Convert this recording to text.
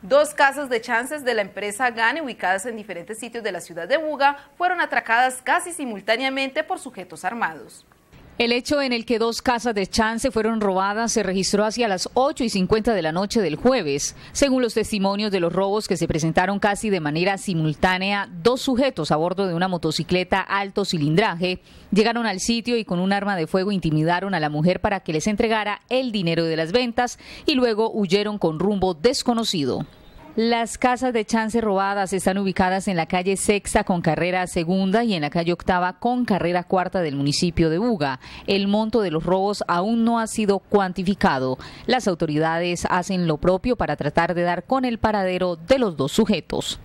Dos casas de chances de la empresa Gane ubicadas en diferentes sitios de la ciudad de Buga, fueron atracadas casi simultáneamente por sujetos armados. El hecho en el que dos casas de chance fueron robadas se registró hacia las 8 y 50 de la noche del jueves. Según los testimonios de los robos que se presentaron casi de manera simultánea, dos sujetos a bordo de una motocicleta alto cilindraje llegaron al sitio y con un arma de fuego intimidaron a la mujer para que les entregara el dinero de las ventas y luego huyeron con rumbo desconocido. Las casas de chance robadas están ubicadas en la calle Sexta con carrera segunda y en la calle Octava con carrera cuarta del municipio de Uga. El monto de los robos aún no ha sido cuantificado. Las autoridades hacen lo propio para tratar de dar con el paradero de los dos sujetos.